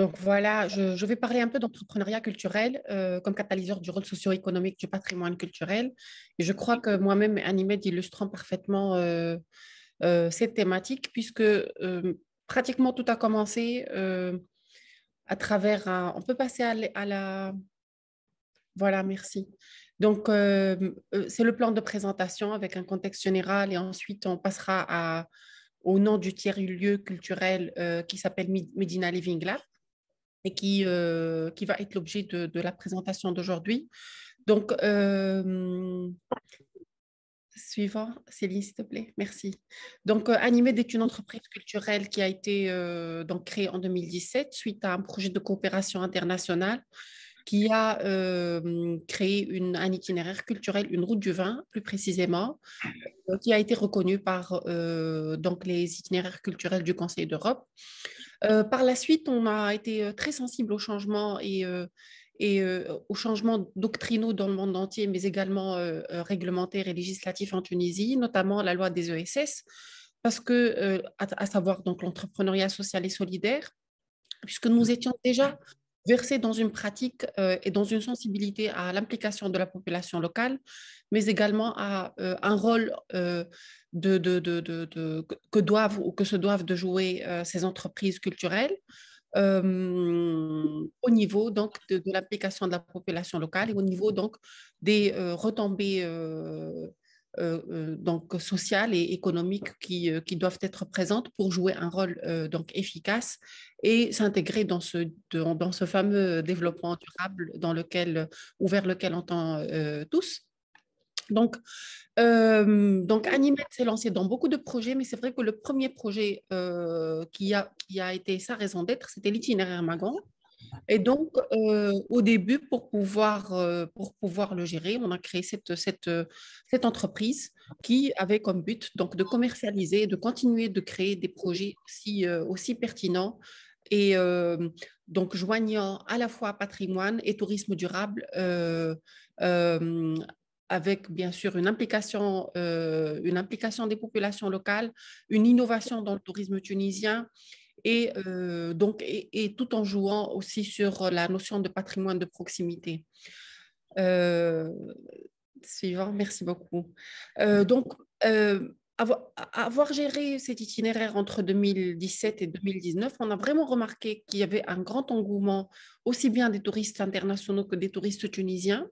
Donc voilà, je, vais parler un peu d'entrepreneuriat culturel euh, comme catalyseur du rôle socio-économique du patrimoine culturel. Et je crois que moi-même, Animed illustrant parfaitement euh, euh, cette thématique, puisque pratiquement tout a commencé à travers On peut passer à, la... Voilà, merci. Donc, c'est le plan de présentation avec un contexte général et ensuite on passera au nom du tiers-lieu culturel qui s'appelle Medina Living Lab et qui, euh, qui va être l'objet de, la présentation d'aujourd'hui. Donc, euh, suivant, Céline, s'il te plaît, merci. Donc, euh, est une entreprise culturelle qui a été donc créée en 2017 suite à un projet de coopération internationale qui a créé une, un itinéraire culturel, une route du vin plus précisément, euh, qui a été reconnue par donc les itinéraires culturels du Conseil d'Europe. Euh, par la suite, on a été très sensible aux changements et, et aux changements doctrinaux dans le monde entier, mais également euh, réglementaires et législatifs en Tunisie, notamment la loi des ESS, parce que, à, à savoir donc l'entrepreneuriat social et solidaire, puisque nous mmh. étions déjà versé dans une pratique euh, et dans une sensibilité à l'implication de la population locale, mais également à euh, un rôle euh, de, de, que doivent ou que se doivent de jouer ces entreprises culturelles. au niveau donc de, l'implication de la population locale et au niveau donc des retombées euh, euh, donc sociales et économiques euh, qui, doivent être présentes pour jouer un rôle donc efficace et s'intégrer dans ce, dans ce fameux développement durable dans lequel, ou vers lequel on tend tous. Donc, donc Animate s'est lancé dans beaucoup de projets, mais c'est vrai que le premier projet qui, a, qui a été sa raison d'être, c'était l'itinéraire Magon. Et donc, euh, au début, pour pouvoir, euh, pour pouvoir le gérer, on a créé cette, cette, euh, cette entreprise qui avait comme but donc, de commercialiser de continuer de créer des projets aussi pertinents et donc joignant à la fois patrimoine et tourisme durable avec bien sûr une implication, une implication des populations locales, une innovation dans le tourisme tunisien et euh, donc et, tout en jouant aussi sur la notion de patrimoine de proximité. Euh, suivant, merci beaucoup. Euh, donc avoir, géré cet itinéraire entre 2017 et 2019, on a vraiment remarqué qu'il y avait un grand engouement aussi bien des touristes internationaux que des touristes tunisiens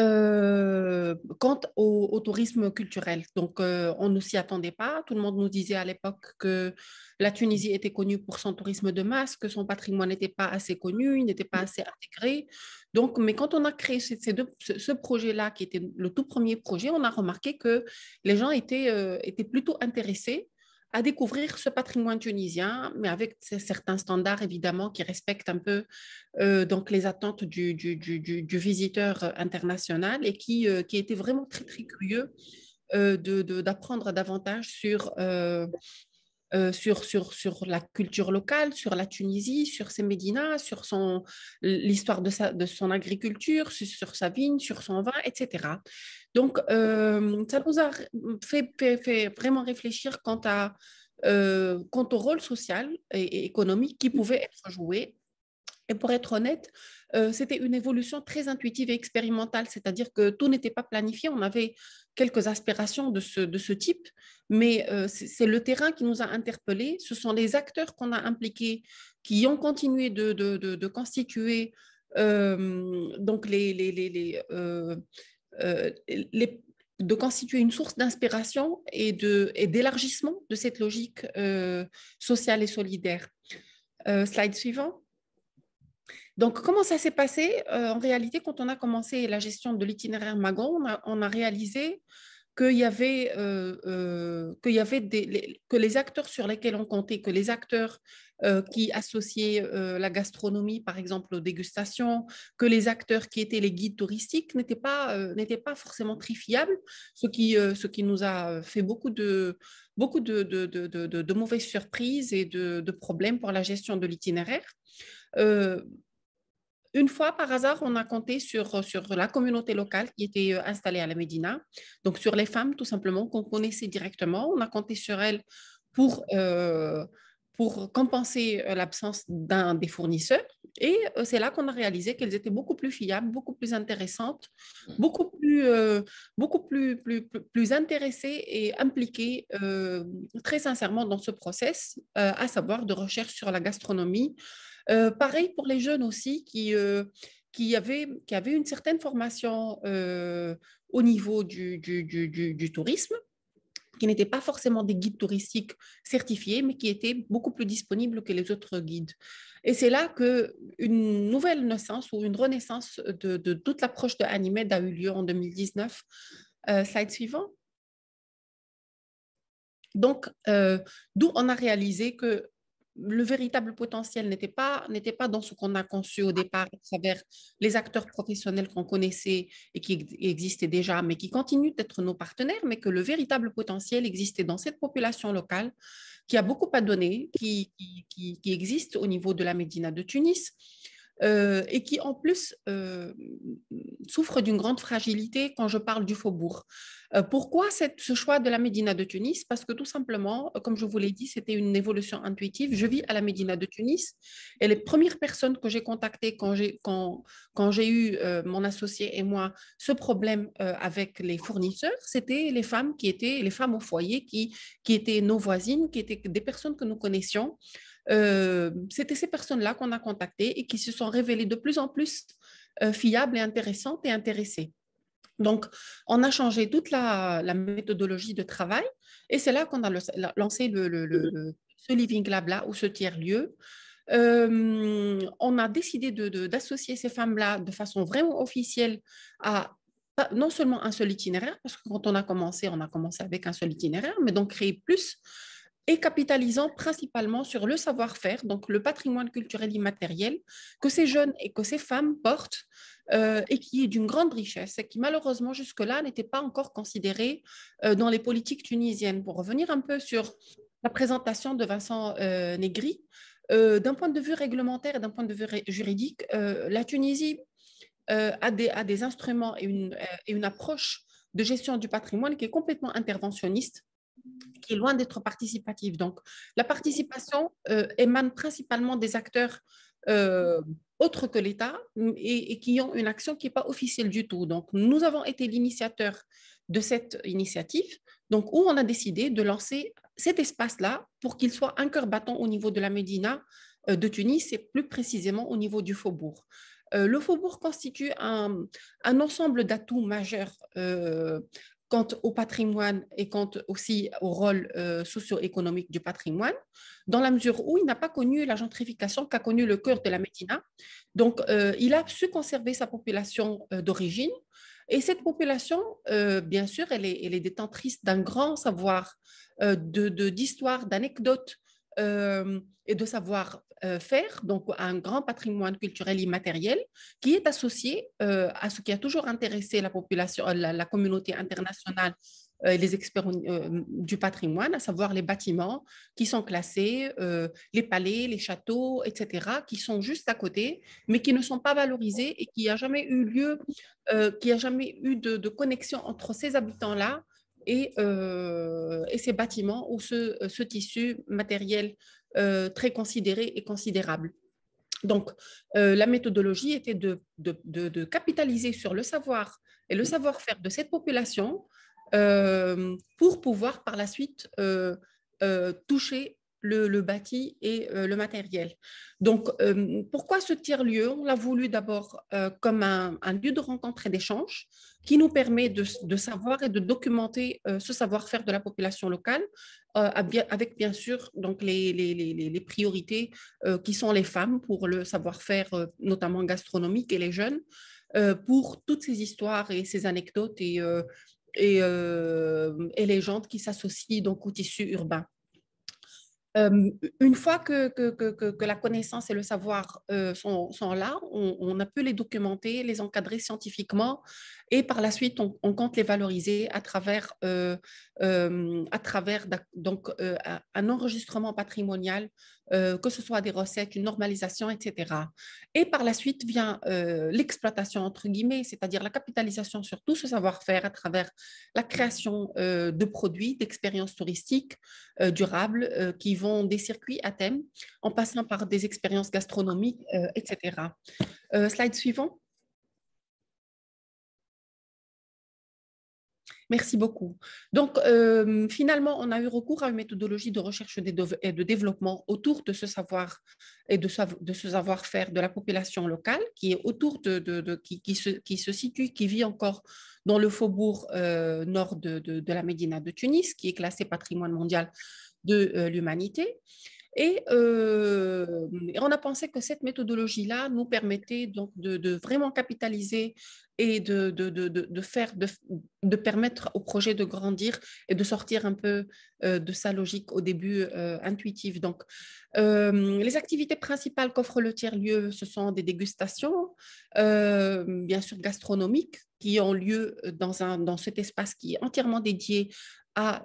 euh, quant au, tourisme culturel, donc euh, on ne s'y attendait pas. Tout le monde nous disait à l'époque que la Tunisie était connue pour son tourisme de masse, que son patrimoine n'était pas assez connu, il n'était pas assez intégré. Donc, mais quand on a créé ce, projet-là, qui était le tout premier projet, on a remarqué que les gens étaient euh, plutôt intéressés à découvrir ce patrimoine tunisien, mais avec certains standards évidemment qui respectent un peu euh, donc les attentes du, du, du, du, visiteur euh, international et qui, euh, qui était vraiment très très curieux d'apprendre davantage sur, sur, sur, sur la culture locale, sur la Tunisie, sur ses médinas, sur l'histoire de, de son agriculture, sur, sur sa vigne, sur son vin, etc. Donc, euh, ça nous a fait, vraiment réfléchir euh, quant, au rôle social et, économique qui mm. pouvait être joué. Et pour être honnête, euh, c'était une évolution très intuitive et expérimentale, c'est-à-dire que tout n'était pas planifié. On avait quelques aspirations de ce, type, mais c'est le terrain qui nous a interpellés. Ce sont les acteurs qu'on a impliqués qui ont continué de, constituer donc les, les, euh, de constituer une source d'inspiration et d'élargissement de, de cette logique euh, sociale et solidaire. Euh, slide suivant. Donc, comment ça s'est passé En réalité, quand on a commencé la gestion de l'itinéraire Magon, on a, réalisé qu'il y avait, y avait des, que les acteurs sur lesquels on comptait, que les acteurs euh, qui associaient euh, la gastronomie, par exemple, aux dégustations, que les acteurs qui étaient les guides touristiques n'étaient pas, euh, pas forcément très fiables, ce qui, ce qui nous a fait beaucoup de, beaucoup de, de, de, mauvaises surprises et de, problèmes pour la gestion de l'itinéraire une fois, par hasard, on a compté sur, sur la communauté locale qui était installée à la Médina, donc sur les femmes tout simplement qu'on connaissait directement. On a compté sur elles pour pour compenser euh, l'absence d'un des fournisseurs. Et euh, c'est là qu'on a réalisé qu'elles étaient beaucoup plus fiables, beaucoup plus intéressantes, mmh. beaucoup plus, euh, beaucoup plus, plus, intéressées et impliquées très sincèrement dans ce process, à savoir de recherche sur la gastronomie. pareil pour les jeunes aussi qui, qui, avaient, qui avaient une certaine formation au niveau du, du, du, du tourisme qui n'étaient pas forcément des guides touristiques certifiés, mais qui étaient beaucoup plus disponibles que les autres guides. Et c'est là qu'une nouvelle naissance ou une renaissance de, toute l'approche de Animed a eu lieu en 2019. Euh, slide suivant. Donc, euh, d'où on a réalisé que le véritable potentiel n'était pas, n'était pas dans ce qu'on a conçu au départ, à travers les acteurs professionnels qu'on connaissait et qui existaient déjà, mais qui continuent d'être nos partenaires, mais que le véritable potentiel existait dans cette population locale qui a beaucoup à donner, qui, qui, qui, qui existe au niveau de la Médina de Tunis. Euh, et qui en plus euh, souffre d'une grande fragilité quand je parle du faubourg. Euh, pourquoi ce choix de la Médina de Tunis Parce que tout simplement, comme je vous l'ai dit, c'était une évolution intuitive. Je vis à la Médina de Tunis et les premières personnes que j'ai contactées quand j'ai eu, euh, mon associé et moi, ce problème avec les fournisseurs, c'était les femmes qui étaient, les femmes au foyer qui étaient nos voisines, qui étaient des personnes que nous connaissions. Euh, c'était ces personnes-là qu'on a contactées et qui se sont révélées de plus en plus euh, fiables et intéressantes et intéressées. Donc, on a changé toute la, méthodologie de travail et c'est là qu'on a lancé le, ce Living Lab là ou ce tiers-lieu. Euh, on a décidé d'associer de, ces femmes-là de façon vraiment officielle à non seulement un seul itinéraire, parce que quand on a commencé, on a commencé avec un seul itinéraire, mais donc créer plus et capitalisant principalement sur le savoir-faire, donc le patrimoine culturel immatériel que ces jeunes et que ces femmes portent euh, et qui est d'une grande richesse et qui malheureusement jusque-là n'était pas encore considéré euh, dans les politiques tunisiennes. Pour revenir un peu sur la présentation de Vincent euh, Negri, euh, d'un point de vue réglementaire et d'un point de vue juridique, la Tunisie a des, instruments et et une approche de gestion du patrimoine qui est complètement interventionniste qui est loin d'être participative. Donc, la participation euh, émane principalement des acteurs euh, autres que l'État et, qui ont une action qui n'est pas officielle du tout. Donc, nous avons été l'initiateur de cette initiative, donc où on a décidé de lancer cet espace-là pour qu'il soit un cœur battant au niveau de la Médina euh, de Tunis et plus précisément au niveau du faubourg. le faubourg constitue un, ensemble d'atouts majeurs quant au patrimoine et quant aussi au rôle euh, socio-économique du patrimoine, dans la mesure où il n'a pas connu la gentrification qu'a connu le cœur de la Médina. Donc, euh, il a su conserver sa population euh, d'origine. Et cette population, bien sûr, elle est, détentrice d'un grand savoir d'histoire, de, d'histoire, d'anecdotes et de savoir euh, faire, donc un grand patrimoine culturel immatériel qui est associé euh, à ce qui a toujours intéressé la population, euh, la, communauté internationale les experts du patrimoine, à savoir les bâtiments qui sont classés, les palais, les châteaux, etc., qui sont juste à côté, mais qui ne sont pas valorisés et qui n'a jamais eu lieu, qui a jamais eu de, connexion entre ces habitants-là et, ces bâtiments ou ce, ce tissu matériel euh, très considérée et considérable. Donc, euh, la méthodologie était de, capitaliser sur le savoir et le savoir-faire de cette population euh, pour pouvoir par la suite toucher le, le, bâti et le matériel. Donc, pourquoi ce tiers-lieu On l'a voulu d'abord comme un, lieu de rencontre et d'échange qui nous permet de, savoir et de documenter euh, ce savoir-faire de la population locale, euh, avec bien sûr donc les, les, priorités euh, qui sont les femmes pour le savoir-faire notamment gastronomique et les jeunes, pour toutes ces histoires et ces anecdotes et, et, et légendes qui s'associent donc au tissu urbain. une fois que, que, la connaissance et le savoir sont, là, on, on, a pu les documenter, les encadrer scientifiquement et par la suite, on, compte les valoriser à travers, euh, euh, à travers donc, euh, un enregistrement patrimonial, que ce soit des recettes, une normalisation, etc. Et par la suite vient l'exploitation, entre guillemets, c'est-à-dire la capitalisation sur tout ce savoir-faire à travers la création de produits, d'expériences touristiques durables qui vont des circuits à thème en passant par des expériences gastronomiques, etc. slide suivant. Merci beaucoup. Donc, euh, finalement, on a eu recours à une méthodologie de recherche et de développement autour de ce savoir et de, ce savoir-faire de la population locale qui est autour de, qui, se, situe, qui vit encore dans le faubourg euh, nord de, la Médina de Tunis, qui est classé patrimoine mondial de euh, l'humanité. Euh, et, on a pensé que cette méthodologie-là nous permettait donc de, vraiment capitaliser et de, de, de faire, de, permettre au projet de grandir et de sortir un peu euh, de sa logique au début euh, intuitive. Donc, les activités principales qu'offre le tiers-lieu, ce sont des dégustations, bien sûr gastronomiques, qui ont lieu dans, un, dans cet espace qui est entièrement dédié à,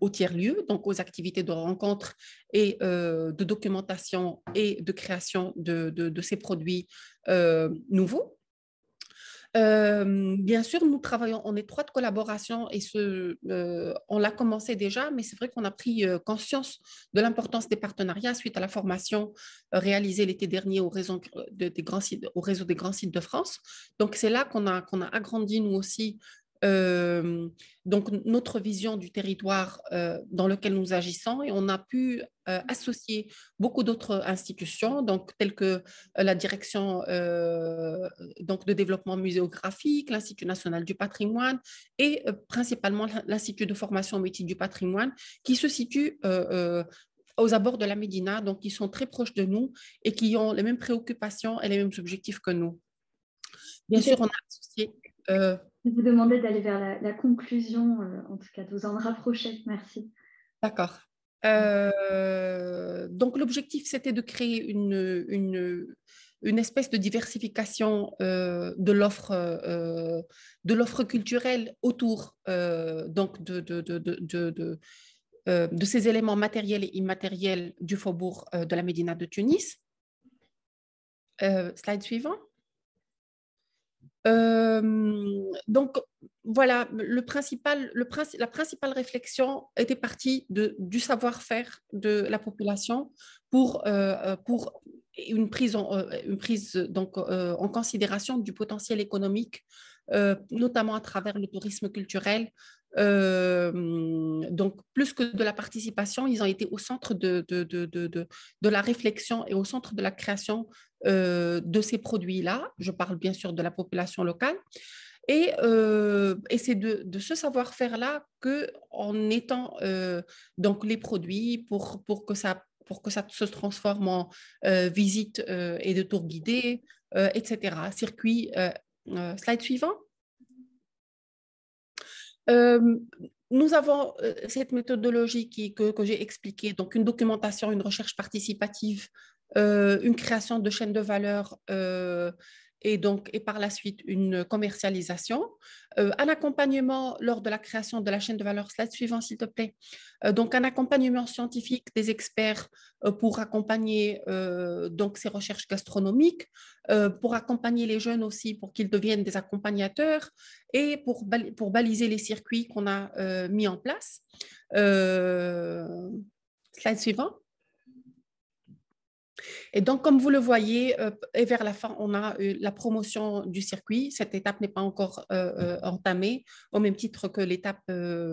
au tiers-lieu, donc aux activités de rencontre et euh, de documentation et de création de, de, ces produits euh, nouveaux. Euh, bien sûr, nous travaillons en étroite collaboration et ce, on l'a commencé déjà, mais c'est vrai qu'on a pris conscience de l'importance des partenariats suite à la formation réalisée l'été dernier au réseau, des grands sites, au réseau des grands sites de France. Donc c'est là qu'on a, qu'on a agrandi nous aussi euh, donc notre vision du territoire euh, dans lequel nous agissons et on a pu euh, associer beaucoup d'autres institutions, donc telles que la direction donc de développement muséographique, l'Institut national du patrimoine et principalement l'Institut de formation au métier du patrimoine qui se situe aux abords de la Médina, donc qui sont très proches de nous et qui ont les mêmes préoccupations et les mêmes objectifs que nous. Bien sûr, on a associé euh... Je vous demandais d'aller vers la, conclusion, euh, en tout cas de vous en rapprocher. Merci. D'accord. Euh, donc l'objectif, c'était de créer une, une, une, espèce de diversification euh, de l'offre de l'offre culturelle autour donc de, de, de, de, ces éléments matériels et immatériels du faubourg de la Médina de Tunis. slide suivant. Euh, donc voilà, le principal, le la principale réflexion était partie du savoir-faire de la population pour, euh, euh, une prise, en, une prise donc, considération du potentiel économique, notamment à travers le tourisme culturel. donc, plus que de la participation, ils ont été au centre de, de la réflexion et au centre de la création euh, de ces produits-là. Je parle bien sûr de la population locale. Et, euh, c'est de, ce savoir-faire-là qu'en étant euh, donc les produits pour, pour que ça pour que ça se transforme en visite et de tour guidé, etc. Circuit, slide suivant. nous avons cette méthodologie qui, que, que j'ai expliquée, donc une documentation, une recherche participative euh, une création de chaîne de valeur euh, et donc et par la suite une commercialisation, euh, un accompagnement lors de la création de la chaîne de valeur. Slide suivant, s'il te plaît. donc un accompagnement scientifique des experts pour accompagner donc ces recherches gastronomiques, pour accompagner les jeunes aussi pour qu'ils deviennent des accompagnateurs et pour baliser les circuits qu'on a mis en place. slide suivant. Et donc, comme vous le voyez, euh, et vers la fin, on a euh, la promotion du circuit. Cette étape n'est pas encore euh, entamée, au même titre que l'étape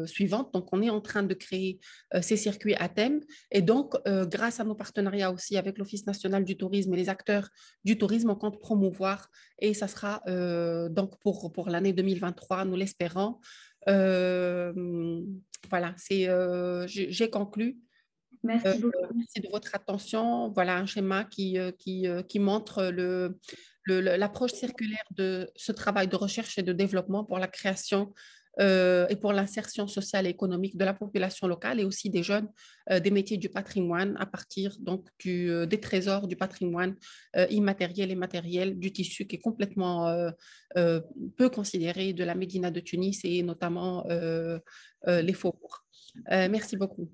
suivante. Donc, on est en train de créer ces circuits à thème. Et donc, grâce à nos partenariats aussi avec l'Office national du tourisme et les acteurs du tourisme, on compte promouvoir. Et ça sera donc pour, l'année 2023, nous l'espérons. voilà, j'ai conclu. Merci euh, beaucoup. de votre attention. Voilà un schéma qui, euh, euh, qui, montre le, l'approche circulaire de ce travail de recherche et de développement pour la création et pour l'insertion sociale et économique de la population locale et aussi des jeunes des métiers du patrimoine à partir donc du, des trésors du patrimoine immatériel et matériel du tissu qui est complètement peu considéré de la Médina de Tunis et notamment les faubourgs. merci beaucoup.